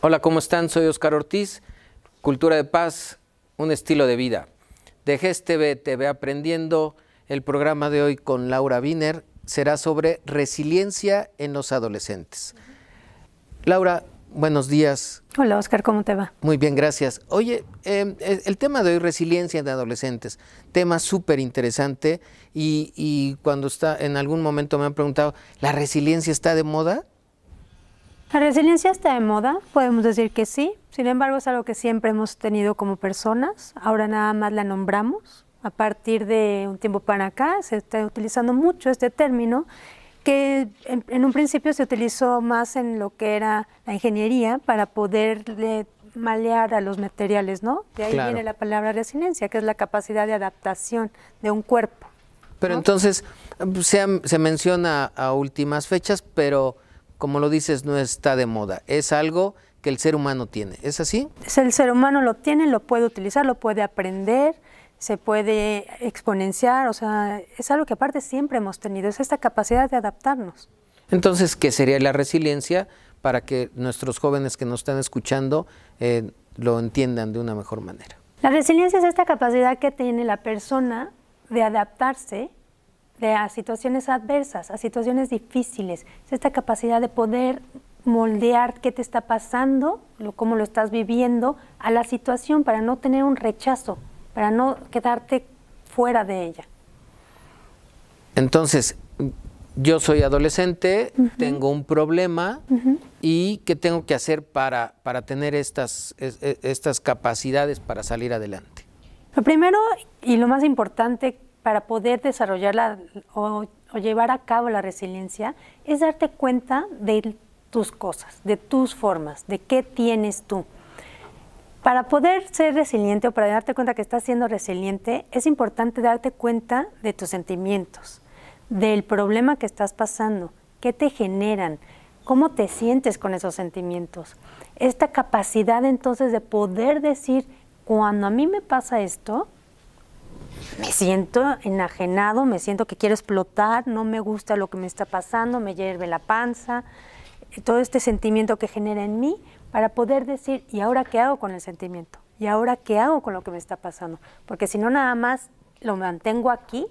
Hola, ¿cómo están? Soy Oscar Ortiz. Cultura de Paz, un estilo de vida. De GESTV TV Aprendiendo, el programa de hoy con Laura Wiener será sobre resiliencia en los adolescentes. Laura, buenos días. Hola, Oscar, ¿cómo te va? Muy bien, gracias. Oye, em, e, el tema de hoy, resiliencia de adolescentes, tema súper interesante y, y cuando está, en algún momento me han preguntado, ¿la resiliencia está de moda? La resiliencia está de moda, podemos decir que sí, sin embargo es algo que siempre hemos tenido como personas, ahora nada más la nombramos. A partir de un tiempo para acá se está utilizando mucho este término que en, un principio se utilizó más en lo que era la ingeniería para poder malear a los materiales, ¿no? De ahí viene la palabra resiliencia, que es la capacidad de adaptación de un cuerpo. Pero entonces se, se menciona a últimas fechas, pero como lo dices, no está de moda, es algo que el ser humano tiene. ¿Es así? El ser humano lo tiene, lo puede utilizar, lo puede aprender, se puede exponenciar, o sea, es algo que aparte siempre hemos tenido, es esta capacidad de adaptarnos. Entonces, ¿qué sería la resiliencia para que nuestros jóvenes que nos están escuchando eh, lo entiendan de una mejor manera? La resiliencia es esta capacidad que tiene la persona de adaptarse de, a situaciones adversas, a situaciones difíciles. Es esta capacidad de poder moldear qué te está pasando, cómo lo estás viviendo, a la situación para no tener un rechazo, para no quedarte fuera de ella. Entonces, yo soy adolescente, tengo un problema y qué tengo que hacer para, para tener estas, e, estas capacidades para salir adelante. Lo primero y lo más importante para poder desarrollar o, o, llevar a cabo la resiliencia es darte cuenta de tus cosas, de tus formas, de qué tienes tú. Para poder ser resiliente o para darte cuenta que estás siendo resiliente, es importante darte cuenta de tus sentimientos, del problema que estás pasando, qué te generan, cómo te sientes con esos sentimientos. Esta capacidad entonces de poder decir, cuando a mí me pasa esto, me siento enajenado, me siento que quiero explotar, no me gusta lo que me está pasando, me hierve la panza, eh, todo este sentimiento que genera en mí para poder decir, ¿y ahora qué hago con el sentimiento? ¿Y ahora qué hago con lo que me está pasando? Porque si no, nada más lo mantengo aquí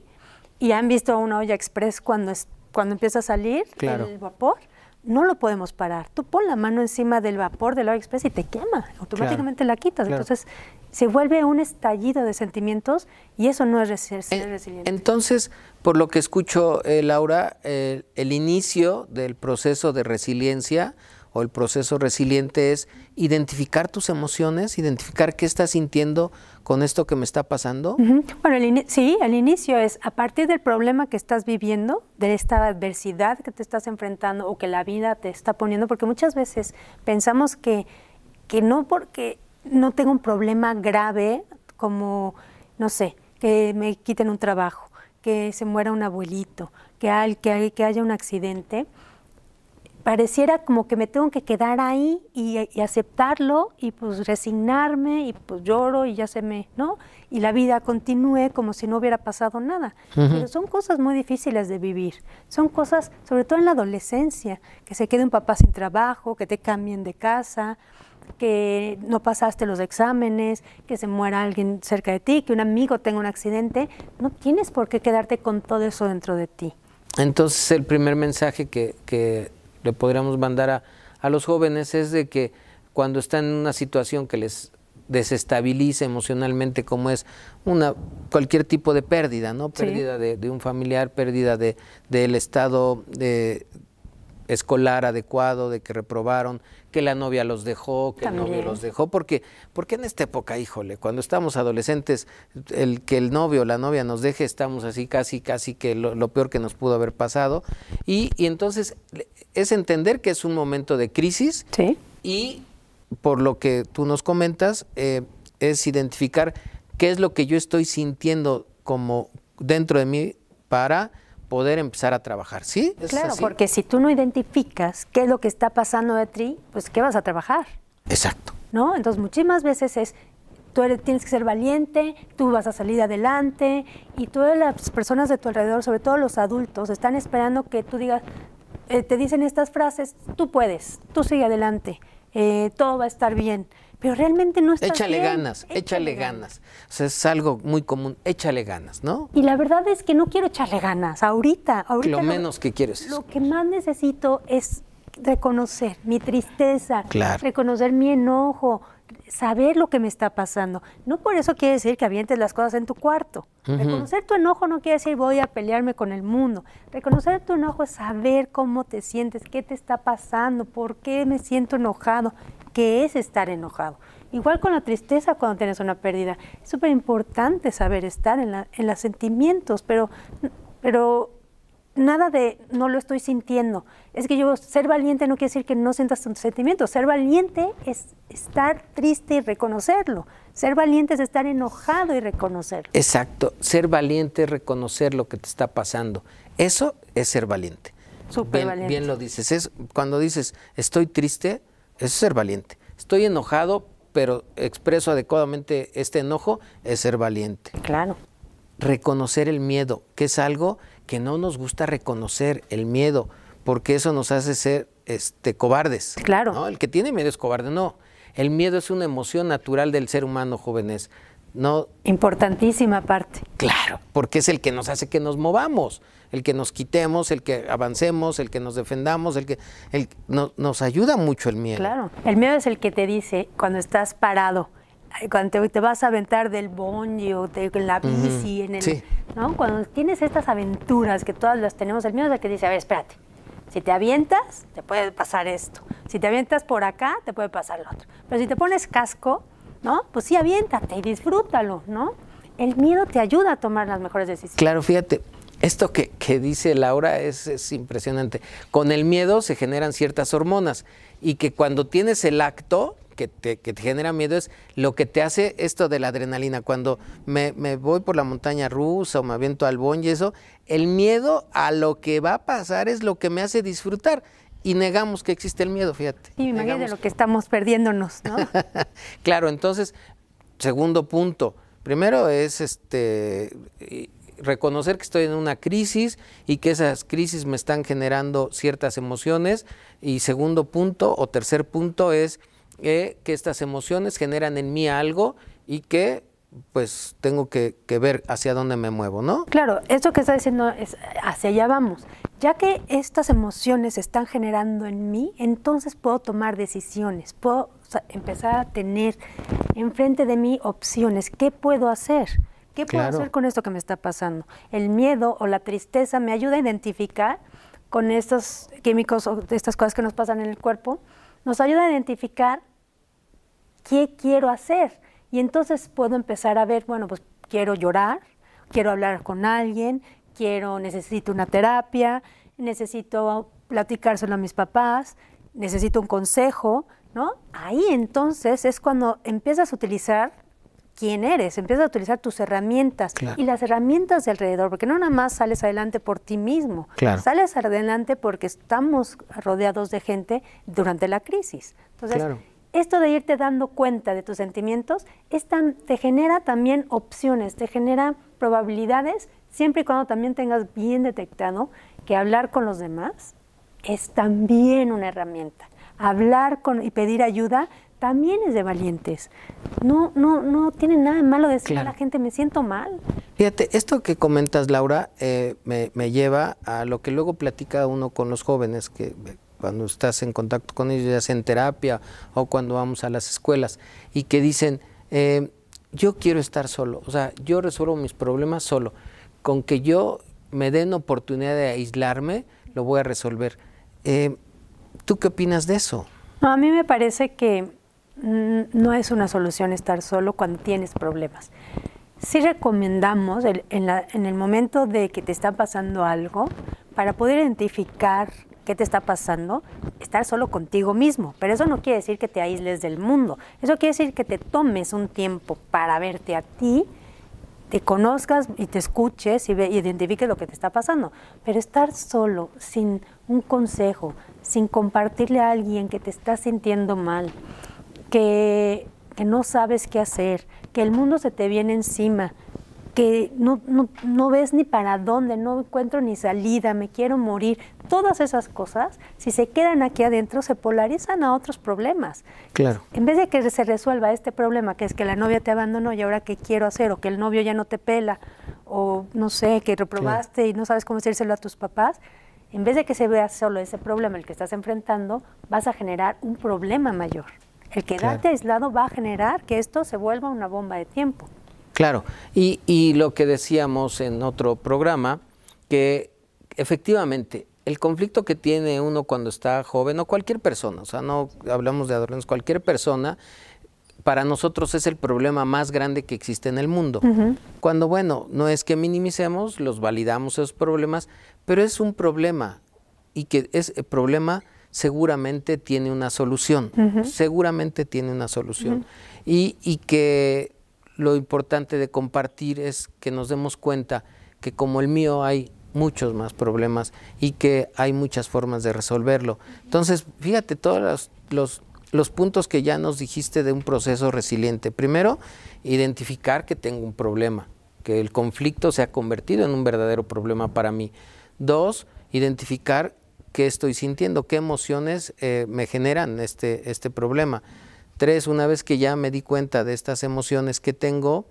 y han visto una olla express cuando, es, cuando empieza a salir el vapor. No lo podemos parar. Tú pon la mano encima del vapor de la olla express y te quema. Automáticamente la quitas. Entonces, se vuelve un estallido de sentimientos y eso no es resiliencia. Entonces, por lo que escucho, eh, Laura, el inicio del proceso de resiliencia o el proceso resiliente es identificar tus emociones, identificar qué estás sintiendo con esto que me está pasando. Bueno, sí, el inicio es a partir del problema que estás viviendo, de esta adversidad que te estás enfrentando o que la vida te está poniendo, porque muchas veces pensamos que, que no porque no tengo un problema grave como, no sé, que me quiten un trabajo, que se muera un abuelito, que, que, que haya un accidente, pareciera como que me tengo que quedar ahí y, aceptarlo y pues resignarme y pues lloro y ya se me, ¿no? Y la vida continúe como si no hubiera pasado nada. Pero son cosas muy difíciles de vivir. Son cosas, sobre todo en la adolescencia, que se quede un papá sin trabajo, que te cambien de casa, que no pasaste los exámenes, que se muera alguien cerca de ti, que un amigo tenga un accidente, no tienes por qué quedarte con todo eso dentro de ti. Entonces el primer mensaje que, le podríamos mandar a, los jóvenes es de que cuando están en una situación que les desestabiliza emocionalmente, como es una cualquier tipo de pérdida, ¿no? Pérdida de, de, un familiar, pérdida de, del estado de, escolar adecuado, de que reprobaron, que la novia los dejó, que no el novio los dejó, porque, porque en esta época, híjole, cuando estamos adolescentes, el que el novio o la novia nos deje, estamos así casi, casi que lo, peor que nos pudo haber pasado. Y, entonces es entender que es un momento de crisis y por lo que tú nos comentas, eh, es identificar qué es lo que yo estoy sintiendo como dentro de mí para poder empezar a trabajar, ¿sí? Claro, porque si tú no identificas qué es lo que está pasando de ti, pues ¿qué vas a trabajar? Exacto. ¿No? Entonces muchísimas veces es, tú tienes que ser valiente, tú vas a salir adelante y todas las personas de tu alrededor, sobre todo los adultos, están esperando que tú digas, eh, te dicen estas frases, tú puedes, tú sigue adelante, eh, todo va a estar bien pero realmente no estás Échale ganas, échale, ganas. O sea, es algo muy común, échale ganas, ¿no? Y la verdad es que no quiero echarle ganas ahorita. ahorita lo, menos que quieres. Es lo que más necesito es reconocer mi tristeza, reconocer mi enojo, saber lo que me está pasando. No por eso quiere decir que avientes las cosas en tu cuarto. Reconocer tu enojo no quiere decir voy a pelearme con el mundo. Reconocer tu enojo es saber cómo te sientes, qué te está pasando, por qué me siento enojado, qué es estar enojado. Igual con la tristeza cuando tienes una pérdida. Es súper importante saber estar en, los sentimientos, pero, pero nada de no lo estoy sintiendo. Es que yo ser valiente no quiere decir que no sientas tus sentimientos. Ser valiente es estar triste y reconocerlo. Ser valiente es estar enojado y reconocerlo. Exacto. Ser valiente es reconocer lo que te está pasando. Eso es ser valiente. Súper bien, valiente. Bien lo dices. Es, cuando dices estoy triste, es ser valiente. Estoy enojado, pero expreso adecuadamente este enojo, es ser valiente. Claro. Reconocer el miedo, que es algo que no nos gusta reconocer, el miedo, porque eso nos hace ser este, cobardes. Claro. ¿no? El que tiene miedo es cobarde, no. El miedo es una emoción natural del ser humano, jóvenes. No, Importantísima parte. Claro, porque es el que nos hace que nos movamos el que nos quitemos, el que avancemos, el que nos defendamos, el que el, nos ayuda mucho el miedo. Claro, el miedo es el que te dice cuando estás parado, eh, cuando te, vas a aventar del bungee o en la bici, en el, ¿no? cuando tienes estas aventuras que todas las tenemos, el miedo es el que dice, a ver, espérate, si te avientas, te puede pasar esto, si te avientas por acá, te puede pasar lo otro, pero si te pones casco, ¿no? Pues sí, aviéntate y disfrútalo, ¿no? El miedo te ayuda a tomar las mejores decisiones. Claro, fíjate, esto que, dice Laura es, impresionante. Con el miedo se generan ciertas hormonas y que cuando tienes el acto que te, que te genera miedo es lo que te hace esto de la adrenalina. Cuando me, me voy por la montaña rusa o me aviento al bon y eso, el miedo a lo que va a pasar es lo que me hace disfrutar y negamos que existe el miedo, fíjate. Y lo que estamos perdiéndonos, ¿no? claro, entonces, segundo punto. Primero es este reconocer que estoy en una crisis y que esas crisis me están generando ciertas emociones. Y segundo punto o tercer punto es que estas emociones generan en mí algo y que pues tengo que, ver hacia dónde me muevo, ¿no? Claro, esto que está diciendo es hacia allá vamos. Ya que estas emociones están generando en mí, entonces puedo tomar decisiones, puedo empezar a tener enfrente de mí opciones. ¿Qué puedo hacer? ¿Qué puedo hacer con esto que me está pasando? El miedo o la tristeza me ayuda a identificar con estos químicos o estas cosas que nos pasan en el cuerpo, nos ayuda a identificar qué quiero hacer. Y entonces puedo empezar a ver, bueno, pues quiero llorar, quiero hablar con alguien, quiero, necesito una terapia, necesito platicárselo a mis papás, necesito un consejo, ¿no? Ahí entonces es cuando empiezas a utilizar quién eres, empiezas a utilizar tus herramientas y las herramientas de alrededor, porque no nada más sales adelante por ti mismo, sales adelante porque estamos rodeados de gente durante la crisis. Entonces, esto de irte dando cuenta de tus sentimientos te genera también opciones, te genera probabilidades, siempre y cuando también tengas bien detectado que hablar con los demás es también una herramienta. Hablar con, y pedir ayuda también es de valientes. No, no, no tiene nada de malo decir a la gente, me siento mal. Fíjate, esto que comentas, Laura, eh, me, lleva a lo que luego platica uno con los jóvenes, que eh, cuando estás en contacto con ellos, ya sea en terapia o cuando vamos a las escuelas, y que dicen, eh, yo quiero estar solo, o sea, yo resuelvo mis problemas solo. Con que yo me den oportunidad de aislarme, lo voy a resolver. ¿Tú qué opinas de eso? a mí me parece que Mm, no es una solución estar solo cuando tienes problemas. si recomendamos en, el momento de que te está pasando algo, para poder identificar qué te está pasando, estar solo contigo mismo. Pero eso no quiere decir que te aísles del mundo. Eso quiere decir que te tomes un tiempo para verte a ti, te conozcas y te escuches y identifiques lo que te está pasando. Pero estar solo, sin un consejo, sin compartirle a alguien que te está sintiendo mal, que, no sabes qué hacer, que el mundo se te viene encima, que no, ves ni para dónde, no encuentro ni salida, me quiero morir. Todas esas cosas, si se quedan aquí adentro, se polarizan a otros problemas. Claro. En vez de que se resuelva este problema, que es que la novia te abandonó y ahora qué quiero hacer, o que el novio ya no te pela, o no sé, que reprobaste y no sabes cómo decírselo a tus papás, en vez de que se vea solo ese problema el que estás enfrentando, vas a generar un problema mayor. El quedarte aislado va a generar que esto se vuelva una bomba de tiempo. Claro, y, y lo que decíamos en otro programa, que efectivamente el conflicto que tiene uno cuando está joven, o cualquier persona, o sea, no hablamos de adolescentes, cualquier persona, para nosotros es el problema más grande que existe en el mundo. Cuando, bueno, no es que minimicemos, los validamos esos problemas, pero es un problema y que es el problema seguramente tiene una solución, seguramente tiene una solución. y, que lo importante de compartir es que nos demos cuenta que como el mío hay muchos más problemas y que hay muchas formas de resolverlo. Entonces, fíjate todos los, los, los puntos que ya nos dijiste de un proceso resiliente. Primero, identificar que tengo un problema, que el conflicto se ha convertido en un verdadero problema para mí. Dos, identificar qué estoy sintiendo, qué emociones eh, me generan este, este problema. Tres, una vez que ya me di cuenta de estas emociones que tengo,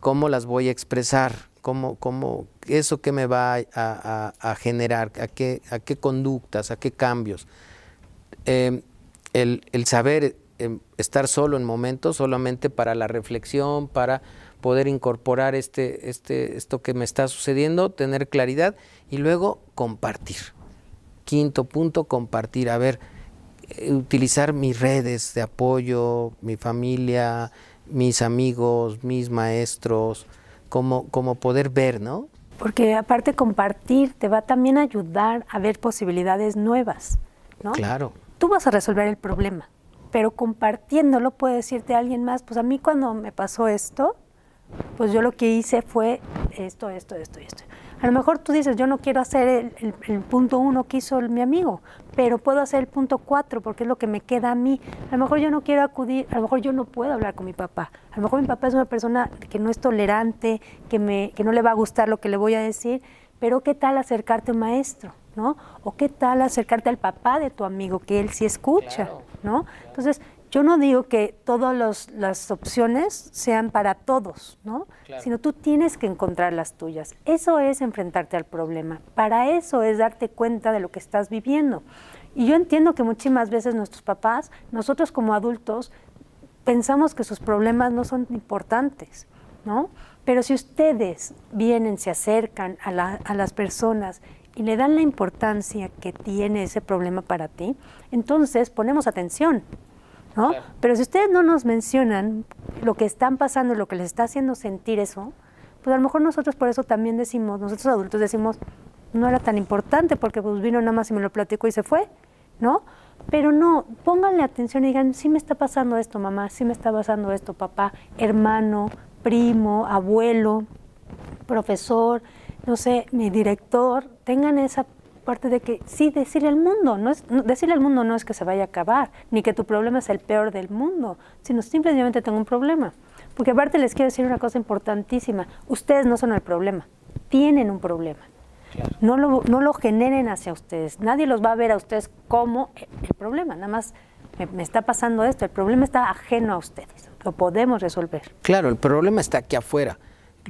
cómo las voy a expresar, cómo, cómo eso que me va a, generar, a qué, a qué conductas, a qué cambios. Em, el, saber em, estar solo en momentos, solamente para la reflexión, para poder incorporar este, este, esto que me está sucediendo, tener claridad y luego compartir. Quinto punto, compartir. A ver, eh, utilizar mis redes de apoyo, mi familia, mis amigos, mis maestros, como, como poder ver, ¿no? Porque aparte compartir te va también a ayudar a ver posibilidades nuevas, ¿no? Claro. Tú vas a resolver el problema, pero compartiéndolo puede decirte alguien más, pues a mí cuando me pasó esto, pues yo lo que hice fue esto, esto, esto, y esto. A lo mejor tú dices, yo no quiero hacer el, punto uno que hizo mi amigo, pero puedo hacer el punto cuatro porque es lo que me queda a mí. A lo mejor yo no quiero acudir, a lo mejor yo no puedo hablar con mi papá. A lo mejor mi papá es una persona que no es tolerante, que, me, que no le va a gustar lo que le voy a decir, pero ¿qué tal acercarte a maestro? ¿no? ¿O qué tal acercarte al papá de tu amigo, que él sí escucha, ¿no? Entonces, yo no digo que todas las opciones sean para todos, ¿no? Sino tú tienes que encontrar las tuyas. Eso es enfrentarte al problema. Para eso es darte cuenta de lo que estás viviendo. Y yo entiendo que muchísimas veces nuestros papás, nosotros como adultos, pensamos que sus problemas no son importantes, ¿no? Pero si ustedes vienen, se acercan a, las personas y le dan la importancia que tiene ese problema para ti, entonces ponemos atención, pero si ustedes no nos mencionan lo que están pasando, lo que les está haciendo sentir eso, pues a lo mejor nosotros por eso también decimos, nosotros adultos decimos, no era tan importante porque pues vino nada más y me lo platicó y se fue, ¿no? Pero no, pónganle atención y digan, sí me está pasando esto, mamá, sí me está pasando esto, papá, hermano, primo, abuelo, profesor, no sé, mi director, tengan esa parte de que sí, decirle al mundo, no es, decirle al mundo no es que se vaya a acabar, ni que tu problema es el peor del mundo, sino simplemente tengo un problema. Porque aparte les quiero decir una cosa importantísima, ustedes no son el problema, tienen un problema. No, lo, no lo generen hacia ustedes, nadie los va a ver a ustedes como el problema, nada más me está pasando esto, el problema está ajeno a ustedes, lo podemos resolver. Claro, el problema está aquí afuera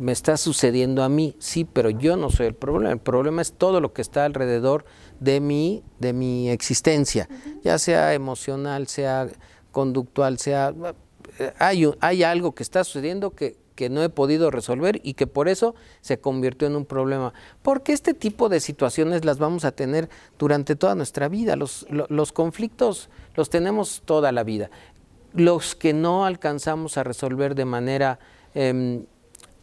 me está sucediendo a mí, sí, pero yo no soy el problema. El problema es todo lo que está alrededor de mí, de mi existencia, ya sea emocional, sea conductual, sea... Eh, hay, hay algo que está sucediendo que, no he podido resolver y que por eso se convirtió en un problema. Porque este tipo de situaciones las vamos a tener durante toda nuestra vida. Los, conflictos los tenemos toda la vida. Los que no alcanzamos a resolver de manera em,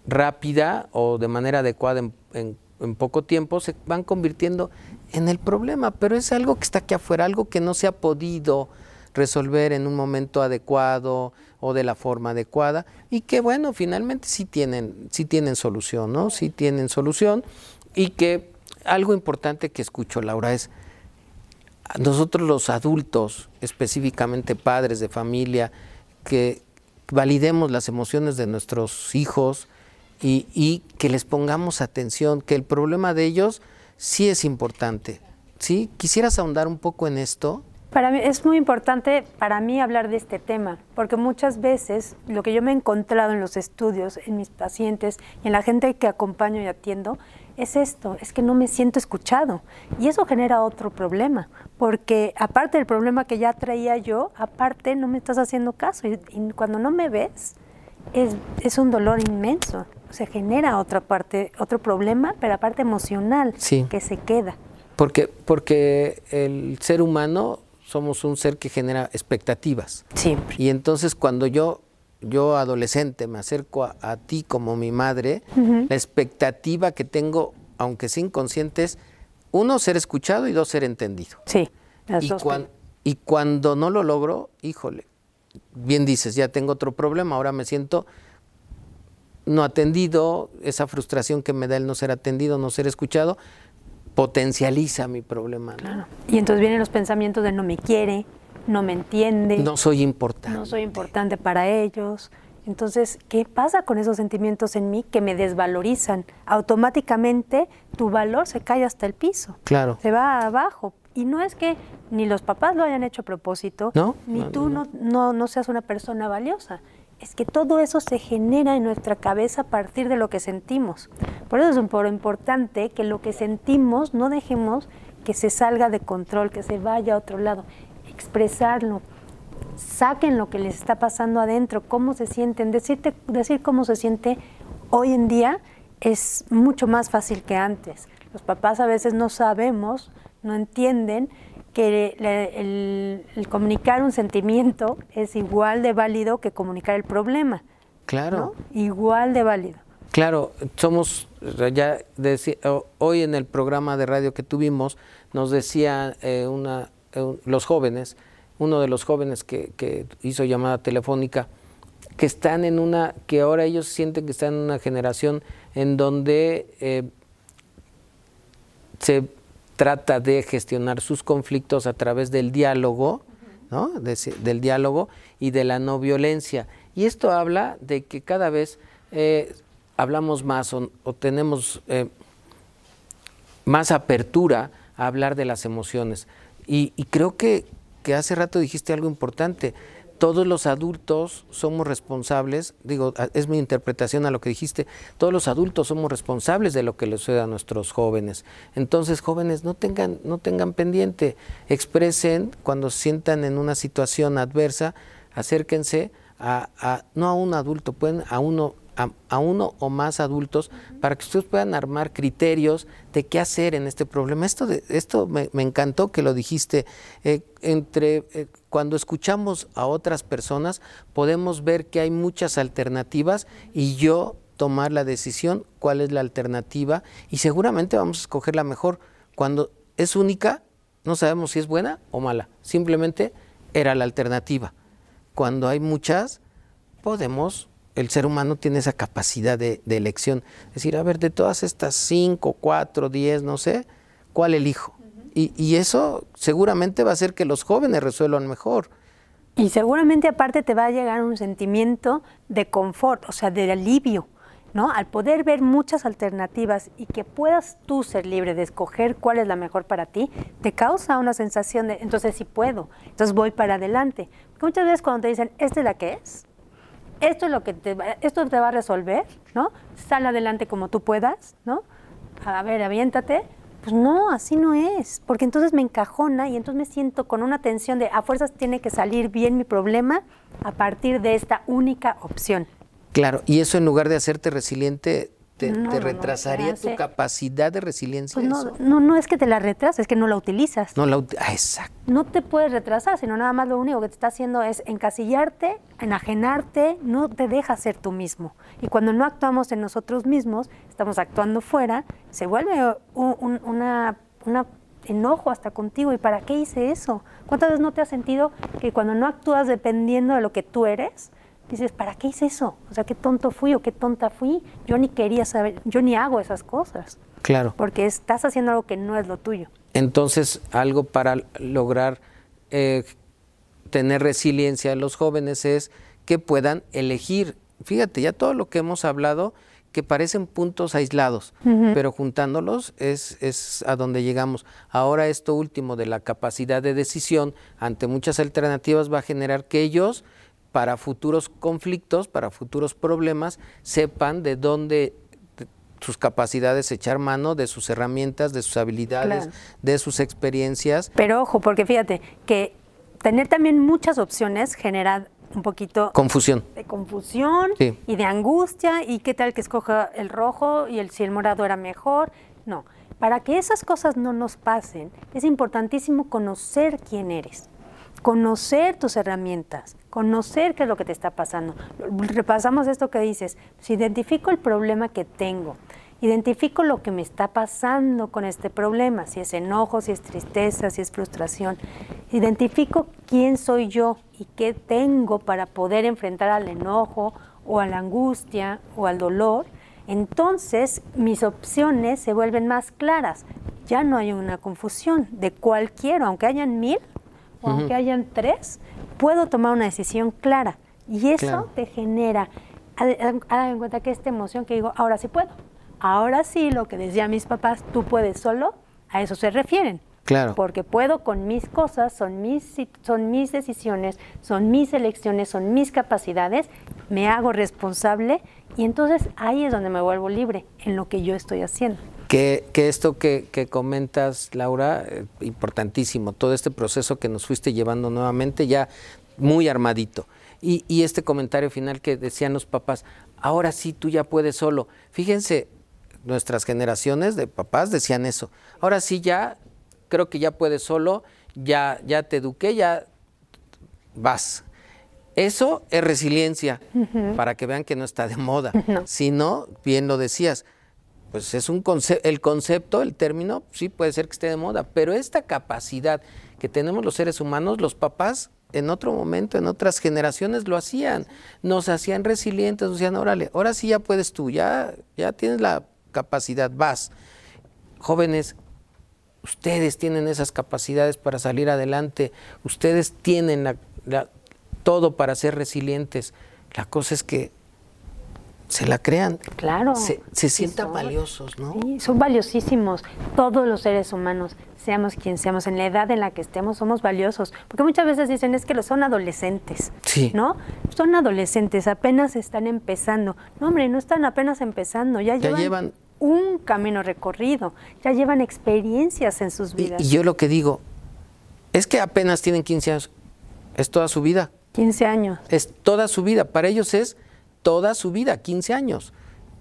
rápida o de manera adecuada en, poco tiempo, se van convirtiendo en el problema, pero es algo que está aquí afuera, algo que no se ha podido resolver en un momento adecuado o de la forma adecuada y que bueno, finalmente sí tienen, sí tienen solución, ¿no? Sí tienen solución y que algo importante que escucho, Laura, es nosotros los adultos, específicamente padres de familia, que validemos las emociones de nuestros hijos, y, que les pongamos atención, que el problema de ellos sí es importante. ¿sí? ¿Quisieras ahondar un poco en esto? Para mí es muy importante para mí hablar de este tema, porque muchas veces lo que yo me he encontrado en los estudios, en mis pacientes y en la gente que acompaño y atiendo es esto, es que no me siento escuchado. Y eso genera otro problema, porque aparte del problema que ya traía yo, aparte no me estás haciendo caso. Y, cuando no me ves, es un dolor inmenso se genera otra parte, otro problema, pero la parte emocional que se queda. Porque, porque el ser humano somos un ser que genera expectativas. Siempre. Y entonces cuando yo, yo adolescente, me acerco a, ti como mi madre, la expectativa que tengo, aunque sea inconsciente, es uno, ser escuchado y dos, ser entendido. Sí. Y, y cuando no lo logro, híjole, bien dices, ya tengo otro problema, ahora me siento no atendido, esa frustración que me da el no ser atendido, no ser escuchado, potencializa mi problema. Y entonces vienen los pensamientos de no me quiere, no me entiende. No soy importante. No soy importante para ellos. Entonces, ¿qué pasa con esos sentimientos en mí que me desvalorizan? Automáticamente tu valor se cae hasta el piso. Claro. Se va abajo. Y no es que ni los papás lo hayan hecho a propósito, ni tú no, no seas una persona valiosa es que todo eso se genera en nuestra cabeza a partir de lo que sentimos. Por eso es un importante que lo que sentimos no dejemos que se salga de control, que se vaya a otro lado. Expresarlo, saquen lo que les está pasando adentro, cómo se sienten. decir cómo se siente hoy en día es mucho más fácil que antes. Los papás a veces no sabemos, no entienden que el, comunicar un sentimiento es igual de válido que comunicar el problema. Claro. Igual de válido. Claro, somos, ya decía, hoy en el programa de radio que tuvimos, nos decía eh, una, eh, los jóvenes, uno de los jóvenes que, hizo llamada telefónica, que están en una, que ahora ellos sienten que están en una generación en donde eh, se trata de gestionar sus conflictos a través del diálogo, ¿no? del diálogo y de la no violencia. Y esto habla de que cada vez eh, hablamos más o, tenemos eh, más apertura a hablar de las emociones. Y, creo que hace rato dijiste algo importante todos los adultos somos responsables, digo, es mi interpretación a lo que dijiste, todos los adultos somos responsables de lo que les sucede a nuestros jóvenes. Entonces, jóvenes, no tengan, no tengan pendiente, expresen cuando se sientan en una situación adversa, acérquense a, a no a un adulto, pueden a uno, a, uno o más adultos para que ustedes puedan armar criterios de qué hacer en este problema. Esto, esto me, encantó que lo dijiste. Eh, entre, eh, cuando escuchamos a otras personas podemos ver que hay muchas alternativas y yo tomar la decisión cuál es la alternativa y seguramente vamos a escoger la mejor. Cuando es única, no sabemos si es buena o mala. Simplemente era la alternativa. Cuando hay muchas, podemos el ser humano tiene esa capacidad de, elección. Es decir, a ver, de todas estas cinco, cuatro, diez, no sé, ¿cuál elijo? y, eso seguramente va a hacer que los jóvenes resuelvan mejor. Y seguramente aparte te va a llegar un sentimiento de confort, o sea, de alivio, ¿no? Al poder ver muchas alternativas y que puedas tú ser libre de escoger cuál es la mejor para ti, te causa una sensación de, entonces sí puedo, entonces voy para adelante. muchas veces cuando te dicen, esta es la que es, esto es lo que te va, esto te va a resolver, ¿no? Sal adelante como tú puedas, ¿no? A ver, aviéntate. Pues no, así no es, porque entonces me encajona y entonces me siento con una tensión de a fuerzas tiene que salir bien mi problema a partir de esta única opción. Claro, y eso en lugar de hacerte resiliente te, retrasaría tu capacidad de resiliencia. Pues no, no, es que te la retrases, es que no la utilizas. No la ah, exacto. No te puedes retrasar, sino nada más lo único que te está haciendo es encasillarte, enajenarte, no te deja ser tú mismo. Y cuando no actuamos en nosotros mismos, estamos actuando fuera, se vuelve un, un, enojo hasta contigo. ¿Y para qué hice eso? ¿Cuántas veces no te has sentido que cuando no actúas dependiendo de lo que tú eres, dices, ¿para qué es eso? O sea, qué tonto fui o qué tonta fui. Yo ni quería saber, yo ni hago esas cosas. Claro. Porque estás haciendo algo que no es lo tuyo. Entonces, algo para lograr eh, tener resiliencia en los jóvenes es que puedan elegir. Fíjate, ya todo lo que hemos hablado, que parecen puntos aislados, pero juntándolos es, a donde llegamos. Ahora esto último de la capacidad de decisión ante muchas alternativas va a generar que ellos para futuros conflictos, para futuros problemas, sepan de dónde sus capacidades, echar mano de sus herramientas, de sus habilidades, de sus experiencias. Pero ojo, porque fíjate que tener también muchas opciones genera un poquito confusión. De confusión y de angustia y qué tal que escoja el rojo y el si el morado era mejor. No, para que esas cosas no nos pasen, es importantísimo conocer quién eres conocer tus herramientas, conocer qué es lo que te está pasando. Repasamos esto que dices, si pues identifico el problema que tengo, identifico lo que me está pasando con este problema, si es enojo, si es tristeza, si es frustración, identifico quién soy yo y qué tengo para poder enfrentar al enojo o a la angustia o al dolor, entonces mis opciones se vuelven más claras. Ya no hay una confusión de cualquiera, aunque hayan mil, aunque hayan tres, puedo tomar una decisión clara. Y eso te genera, hagan en cuenta que esta emoción que digo, ahora sí puedo, ahora sí lo que decía mis papás, tú puedes solo, a eso se refieren. Claro. Porque puedo con mis cosas, son mis, son mis decisiones, son mis elecciones, son mis capacidades, me hago responsable y entonces ahí es donde me vuelvo libre, en lo que yo estoy haciendo. Que, esto que, comentas, Laura, eh, importantísimo, todo este proceso que nos fuiste llevando nuevamente ya muy armadito. Y, este comentario final que decían los papás, ahora sí tú ya puedes solo. Fíjense, nuestras generaciones de papás decían eso. Ahora sí ya, creo que ya puedes solo, ya, ya te eduqué, ya vas. Eso es resiliencia, para que vean que no está de moda. sino bien lo decías, pues es un el concepto, el término, sí puede ser que esté de moda, pero esta capacidad que tenemos los seres humanos, los papás en otro momento, en otras generaciones lo hacían, nos hacían resilientes, nos decían, órale, ahora sí ya puedes tú, ya, ya tienes la capacidad, vas. Jóvenes, ustedes tienen esas capacidades para salir adelante, ustedes tienen todo para ser resilientes. La cosa es que se la crean. Claro. Se, sientan valiosos, ¿no? Sí, son valiosísimos. Todos los seres humanos, seamos quien seamos, en la edad en la que estemos, somos valiosos. Porque muchas veces dicen es que son adolescentes. Sí. ¿No? Son adolescentes, apenas están empezando. No, hombre, no están apenas empezando. Ya, llevan, un camino recorrido. Ya llevan experiencias en sus vidas. Y, y yo lo que digo es que apenas tienen 15 años. Es toda su vida. 15 años. Es toda su vida. Para ellos es toda su vida, 15 años.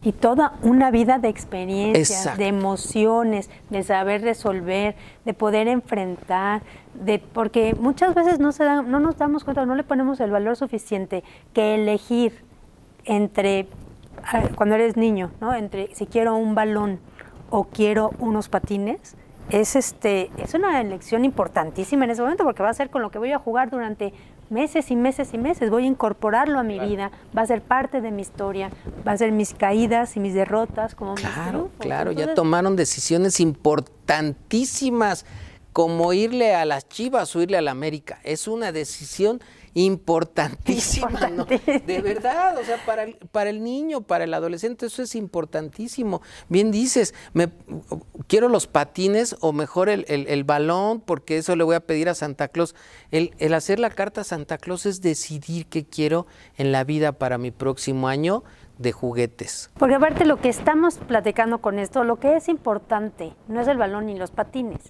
Y toda una vida de experiencias, de emociones, de saber resolver, de poder enfrentar, de porque muchas veces no se dan, no nos damos cuenta, no le ponemos el valor suficiente que elegir entre ah, cuando eres niño, ¿no? Entre si quiero un balón o quiero unos patines, es este es una elección importantísima en ese momento porque va a ser con lo que voy a jugar durante meses y meses y meses, voy a incorporarlo a mi vida, va a ser parte de mi historia, va a ser mis caídas y mis derrotas como claro, Claro, ya tomaron decisiones importantísimas como irle a las Chivas o irle a la América. Es una decisión importantísima, De verdad, o sea, para el, niño, para el adolescente, eso es importantísimo. Bien dices, me, quiero los patines o mejor el, balón, porque eso le voy a pedir a Santa Claus. El, el hacer la carta a Santa Claus es decidir qué quiero en la vida para mi próximo año de juguetes. Porque aparte lo que estamos platicando con esto, lo que es importante no es el balón ni los patines,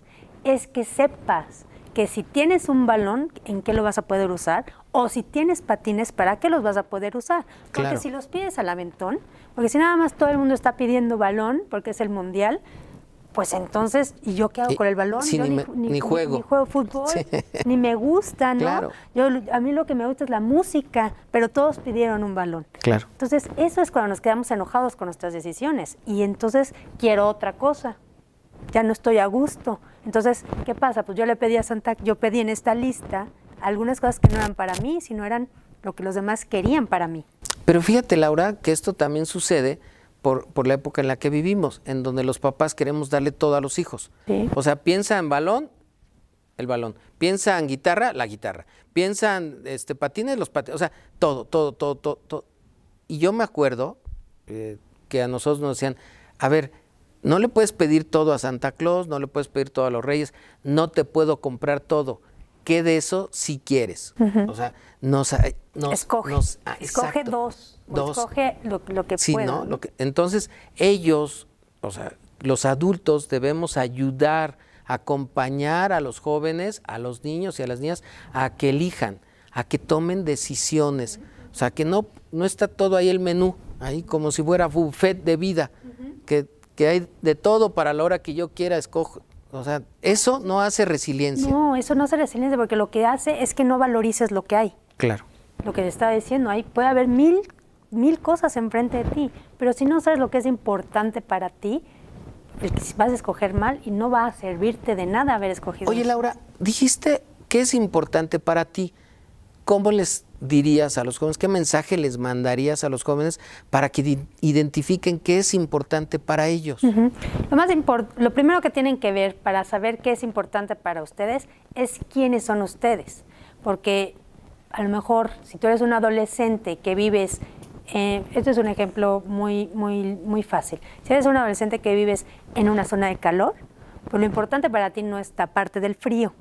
es que sepas que si tienes un balón, ¿en qué lo vas a poder usar? O si tienes patines, ¿para qué los vas a poder usar? Porque si los pides la aventón, porque si nada más todo el mundo está pidiendo balón, porque es el mundial, pues entonces, ¿y yo qué hago con el balón? ni, juego. Ni, juego fútbol, ni me gusta, ¿no? Yo, a mí lo que me gusta es la música, pero todos pidieron un balón. Claro. Entonces, eso es cuando nos quedamos enojados con nuestras decisiones. Y entonces, quiero otra cosa. Ya no estoy a gusto. Entonces, ¿qué pasa? Pues yo le pedí a Santa, yo pedí en esta lista algunas cosas que no eran para mí, sino eran lo que los demás querían para mí. Pero fíjate, Laura, que esto también sucede por, la época en la que vivimos, en donde los papás queremos darle todo a los hijos. O sea, piensa en balón, el balón. Piensa en guitarra, la guitarra. Piensa en este, patines, los patines. O sea, todo, todo, todo, todo. todo. Y yo me acuerdo eh, que a nosotros nos decían, a ver, no le puedes pedir todo a Santa Claus, no le puedes pedir todo a los reyes, no te puedo comprar todo. ¿Qué de eso si quieres? O sea, nos, escoge, ah, escoge dos, escoge lo, lo que sí, ¿no? Lo que, entonces, ellos, o sea, los adultos debemos ayudar, acompañar a los jóvenes, a los niños y a las niñas a que elijan, a que tomen decisiones. O sea, que no, no está todo ahí el menú, ahí como si fuera buffet de vida, que que hay de todo para la hora que yo quiera escojo. O sea, eso no hace resiliencia. No, eso no hace resiliencia porque lo que hace es que no valorices lo que hay. Claro. Lo que te estaba diciendo, ahí puede haber mil, mil cosas enfrente de ti, pero si no sabes lo que es importante para ti, vas a escoger mal y no va a servirte de nada haber escogido. Oye, Laura, dijiste que es importante para ti. ¿cómo les dirías a los jóvenes? ¿Qué mensaje les mandarías a los jóvenes para que identifiquen qué es importante para ellos? lo, más lo primero que tienen que ver para saber qué es importante para ustedes es quiénes son ustedes. Porque a lo mejor si tú eres un adolescente que vives, eh, esto es un ejemplo muy, muy, muy fácil, si eres un adolescente que vives en una zona de calor, pues lo importante para ti no es parte del frío,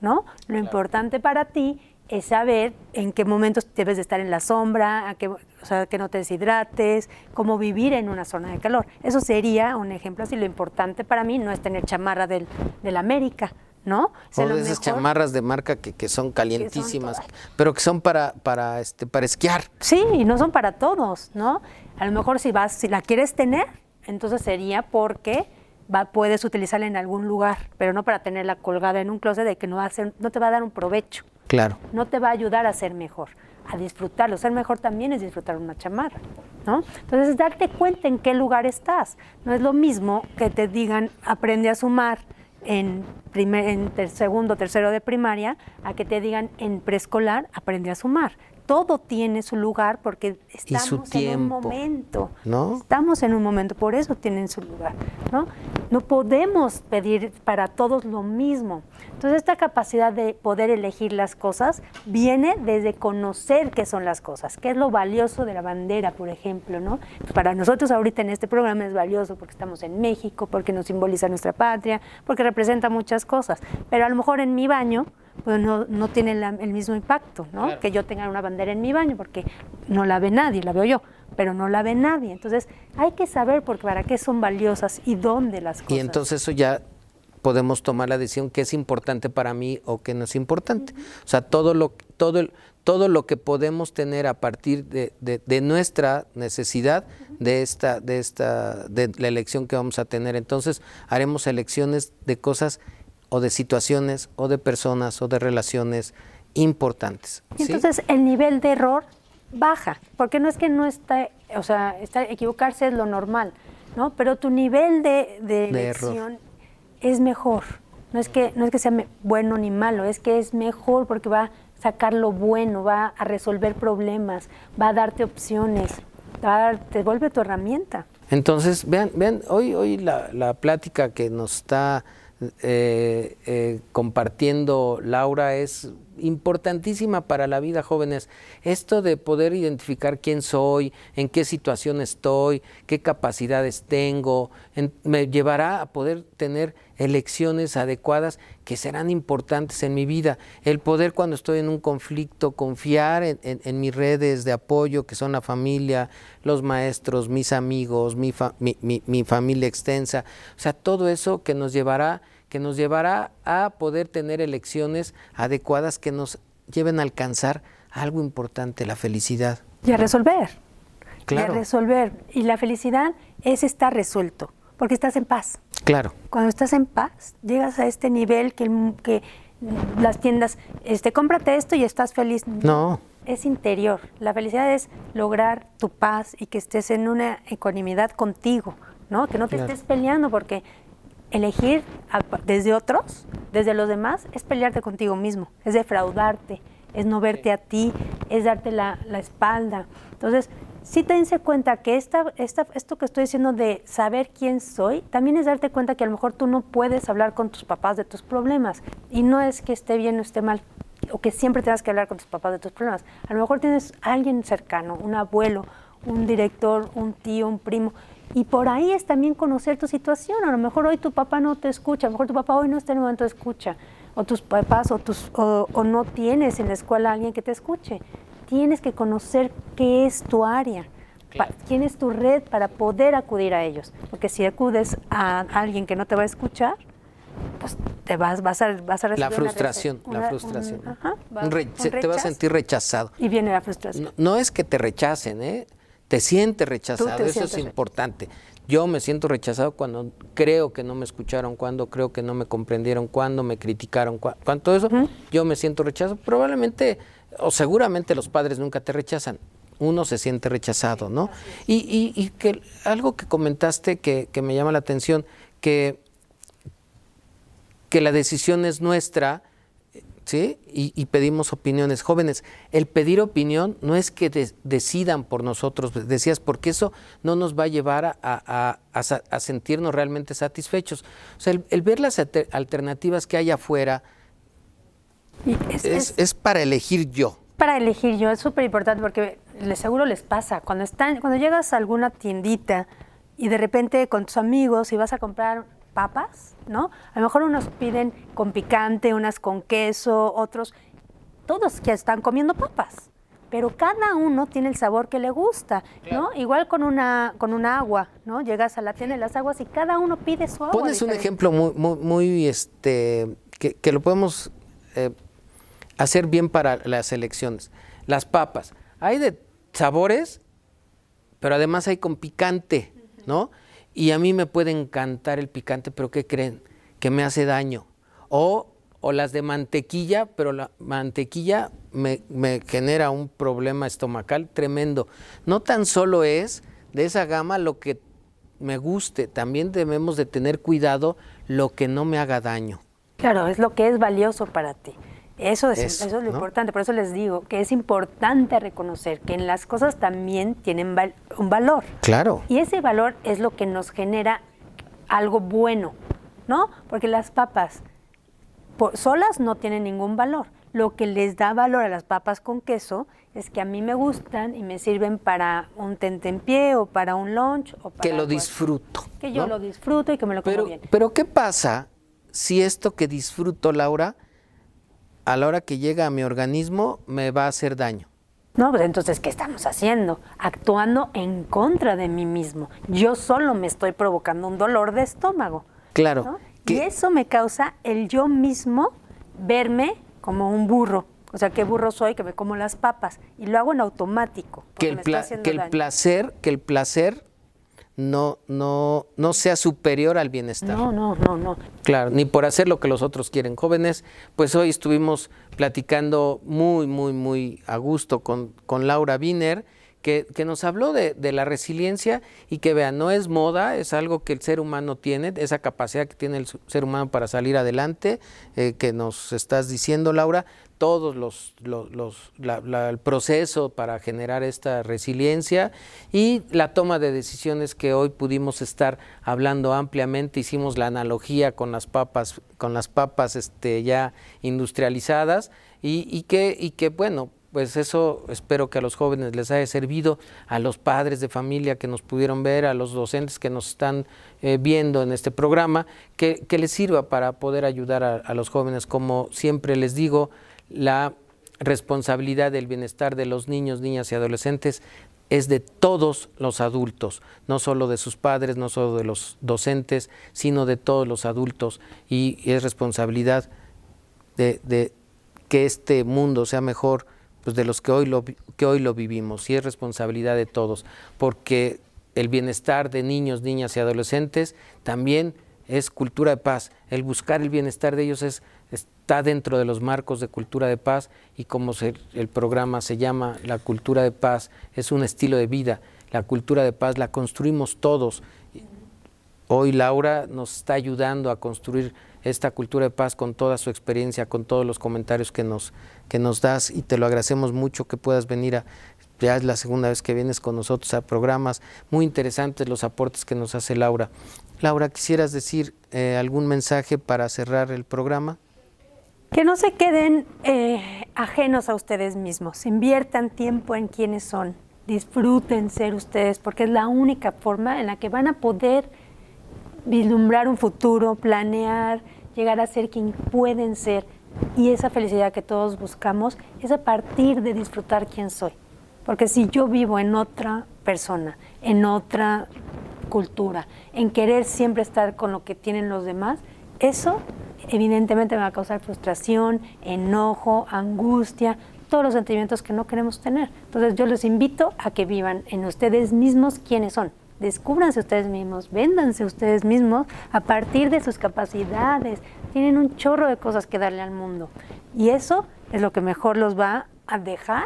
¿no? Lo importante para ti es saber en qué momentos debes de estar en la sombra, a que, o sea, que no te deshidrates, cómo vivir en una zona de calor. Eso sería un ejemplo así. Lo importante para mí no es tener chamarra del, América, ¿no? O esas chamarras de marca que, son calientísimas, pero que son para, para, este, para esquiar. Sí, y no son para todos, ¿no? A lo mejor si vas, si la quieres tener, entonces sería porque puedes utilizarla en algún lugar, pero no para tenerla colgada en un closet de que no, no te va a dar un provecho. Claro. No te va a ayudar a ser mejor, a disfrutarlo. Ser mejor también es disfrutar una chamarra, ¿no? Entonces, darte cuenta en qué lugar estás. No es lo mismo que te digan, aprende a sumar en, primer, en segundo, tercero de primaria, a que te digan en preescolar, aprende a sumar todo tiene su lugar porque estamos en un momento. ¿no? Estamos en un momento, por eso tienen su lugar. ¿no? no podemos pedir para todos lo mismo. Entonces, esta capacidad de poder elegir las cosas viene desde conocer qué son las cosas, qué es lo valioso de la bandera, por ejemplo. ¿no? Para nosotros ahorita en este programa es valioso porque estamos en México, porque nos simboliza nuestra patria, porque representa muchas cosas. Pero a lo mejor en mi baño, pues no, tiene el mismo impacto, ¿no? Que yo tenga una bandera en mi baño, porque no la ve nadie, la veo yo, pero no la ve nadie. Entonces, hay que saber porque para qué son valiosas y dónde las cosas. Y entonces eso ya podemos tomar la decisión que es importante para mí o qué no es importante. O sea, todo lo, todo, el, todo lo que podemos tener a partir de, de, nuestra necesidad de esta, de esta, de la elección que vamos a tener. Entonces, haremos elecciones de cosas o de situaciones o de personas o de relaciones importantes. Y Entonces el nivel de error baja, porque no es que no está o sea, está, equivocarse es lo normal, ¿no? Pero tu nivel de, de, es mejor. No es que, no es que sea bueno ni malo, es que es mejor porque va a sacar lo bueno, va a resolver problemas, va a darte opciones, va te vuelve tu herramienta. Entonces, vean, vean, hoy, hoy la, la plática que nos está eh, eh, compartiendo Laura es importantísima para la vida, jóvenes. Esto de poder identificar quién soy, en qué situación estoy, qué capacidades tengo, me llevará a poder tener elecciones adecuadas que serán importantes en mi vida. El poder cuando estoy en un conflicto, confiar en, mis redes de apoyo, que son la familia, los maestros, mis amigos, mi, mi, familia extensa. O sea, todo eso que nos llevará que nos llevará a poder tener elecciones adecuadas que nos lleven a alcanzar algo importante, la felicidad. Y a resolver. Claro. Y a resolver. Y la felicidad es estar resuelto, porque estás en paz. Claro. Cuando estás en paz, llegas a este nivel que, que las tiendas, este, cómprate esto y estás feliz. No. Es interior. La felicidad es lograr tu paz y que estés en una ecuanimidad contigo, ¿no? Que no te estés peleando porque elegir desde otros, desde los demás, es pelearte contigo mismo, es defraudarte, es no verte a ti, es darte la, espalda. Entonces, sí tense cuenta que esta, esta, esto que estoy diciendo de saber quién soy, también es darte cuenta que a lo mejor tú no puedes hablar con tus papás de tus problemas. Y no es que esté bien o esté mal, o que siempre tengas que hablar con tus papás de tus problemas. A lo mejor tienes a alguien cercano, un abuelo, un director, un tío, un primo, y por ahí es también conocer tu situación. A lo mejor hoy tu papá no te escucha, a lo mejor tu papá hoy no está en el momento de escucha, o tus papás, o, tus, o, no tienes en la escuela a alguien que te escuche. Tienes que conocer qué es tu área, quién es tu red para poder acudir a ellos. Porque si acudes a alguien que no te va a escuchar, pues te vas, vas, a, vas la frustración, la frustración. te vas a sentir rechazado. Y viene la frustración. no es que te rechacen, ¿eh? te sientes rechazado, eso es importante. Yo me siento rechazado cuando creo que no me escucharon, cuando creo que no me comprendieron, cuando me criticaron, cuando, eso, yo me siento rechazado. Probablemente o seguramente los padres nunca te rechazan. Uno se siente rechazado, ¿no? Y, y, y que algo que comentaste que, me llama la atención, que, que la decisión es nuestra, y, pedimos opiniones. Jóvenes, el pedir opinión no es que decidan por nosotros, decías, porque eso no nos va a llevar a, sentirnos realmente satisfechos. O sea, el, ver las alternativas que hay afuera es, para elegir yo para elegir yo es súper importante porque les seguro les pasa. Cuando, están, cuando llegas a alguna tiendita y de repente con tus amigos y vas a comprar papas, ¿no? A lo mejor unos piden con picante, unas con queso, otros, todos que están comiendo papas, pero cada uno tiene el sabor que le gusta, ¿no? Igual con una, con un agua, ¿no? Llegas a la tienda de las aguas y cada uno pide su agua. Pones un ejemplo muy, muy, este, que, lo podemos eh, hacer bien para las elecciones. Las papas, hay de sabores, pero además hay con picante, ¿no? Y a mí me puede encantar el picante, pero ¿qué creen? Que me hace daño. O, o las de mantequilla, pero la mantequilla me, me genera un problema estomacal tremendo. No tan solo es de esa gama lo que me guste, también debemos de tener cuidado lo que no me haga daño. Claro, es lo que es valioso para ti. Eso es, eso, es lo importante, por eso les digo que es importante reconocer que en las cosas también tienen un valor. Claro. Y ese valor es lo que nos genera algo bueno, ¿no? Porque las papas solas no tienen ningún valor. Lo que les da valor a las papas con queso es que a mí me gustan y me sirven para un tentempié o para un lunch o que lo disfruto. Que yo lo disfruto y que me lo como bien. Pero ¿qué pasa si esto que disfruto, Laura, a la hora que llega a mi organismo me va a hacer daño. No, pues entonces, ¿qué estamos haciendo? Actuando en contra de mí mismo. Yo solo me estoy provocando un dolor de estómago. Claro. Y eso me causa el yo mismo verme como un burro. O sea, qué burro soy que me como las papas. Y lo hago en automático. Que el, me que el placer, que el placer no, no, no sea superior al bienestar. No, no, no, no. Claro, ni por hacer lo que los otros quieren. Jóvenes, pues hoy estuvimos platicando muy, muy, muy a gusto con, con Laura Wiener, que, nos habló de, la resiliencia y que vean, no es moda, es algo que el ser humano tiene, esa capacidad que tiene el ser humano para salir adelante, eh, que nos estás diciendo, Laura, todos los, los, el proceso para generar esta resiliencia y la toma de decisiones que hoy pudimos estar hablando ampliamente, hicimos la analogía con las papas, con las papas este, ya industrializadas y, que, bueno, pues eso espero que a los jóvenes les haya servido, a los padres de familia que nos pudieron ver, a los docentes que nos están eh, viendo en este programa, que, les sirva para poder ayudar a los jóvenes. Como siempre les digo, la responsabilidad del bienestar de los niños, niñas y adolescentes es de todos los adultos, no solo de sus padres, no solo de los docentes, sino de todos los adultos. Y es responsabilidad de, que este mundo sea mejor pues, de los que hoy, que hoy lo vivimos. Y es responsabilidad de todos, porque el bienestar de niños, niñas y adolescentes también es cultura de paz. El buscar el bienestar de ellos es está dentro de los marcos de cultura de paz y como el programa se llama La cultura de paz, es un estilo de vida. La cultura de paz la construimos todos. Hoy Laura nos está ayudando a construir esta cultura de paz con toda su experiencia, con todos los comentarios que nos, que nos das y te lo agradecemos mucho que puedas venir ya es la segunda vez que vienes con nosotros a programas, muy interesantes los aportes que nos hace Laura. Laura, ¿quisieras decir eh, algún mensaje para cerrar el programa? Que no se queden eh, ajenos a ustedes mismos, inviertan tiempo en quienes son, disfruten ser ustedes, porque es la única forma en la que van a poder vislumbrar un futuro, planear, llegar a ser quien pueden ser. Y esa felicidad que todos buscamos es a partir de disfrutar quién soy. Porque si yo vivo en otra persona, en otra cultura, en querer siempre estar con lo que tienen los demás, eso evidentemente me va a causar frustración, enojo, angustia, todos los sentimientos que no queremos tener. Entonces yo los invito a que vivan en ustedes mismos quiénes son. Descúbranse ustedes mismos, véndanse ustedes mismos a partir de sus capacidades. Tienen un chorro de cosas que darle al mundo. Y eso es lo que mejor los va a dejar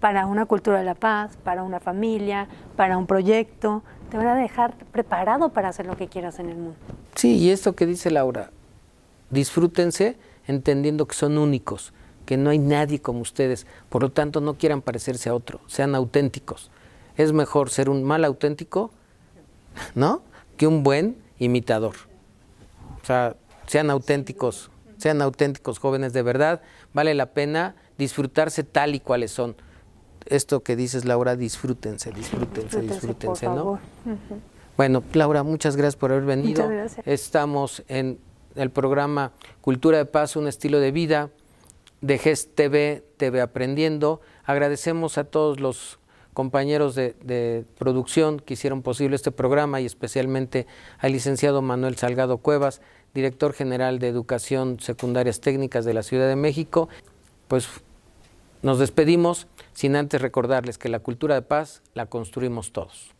para una cultura de la paz, para una familia, para un proyecto. Te van a dejar preparado para hacer lo que quieras en el mundo. Sí, y esto que dice Laura, disfrútense entendiendo que son únicos, que no hay nadie como ustedes, por lo tanto no quieran parecerse a otro, sean auténticos. Es mejor ser un mal auténtico, ¿no? Que un buen imitador. O sea, sean auténticos, sean auténticos jóvenes de verdad, vale la pena disfrutarse tal y cuales son. Esto que dices, Laura, disfrútense, disfrútense, disfrútense, ¿no? Bueno, Laura, muchas gracias por haber venido. Estamos en el programa Cultura de Paz, un estilo de vida de GES TV, TV Aprendiendo. Agradecemos a todos los compañeros de, de, producción que hicieron posible este programa y especialmente al licenciado Manuel Salgado Cuevas, director general de Educación Secundarias Técnicas de la Ciudad de México. Pues nos despedimos sin antes recordarles que la cultura de paz la construimos todos.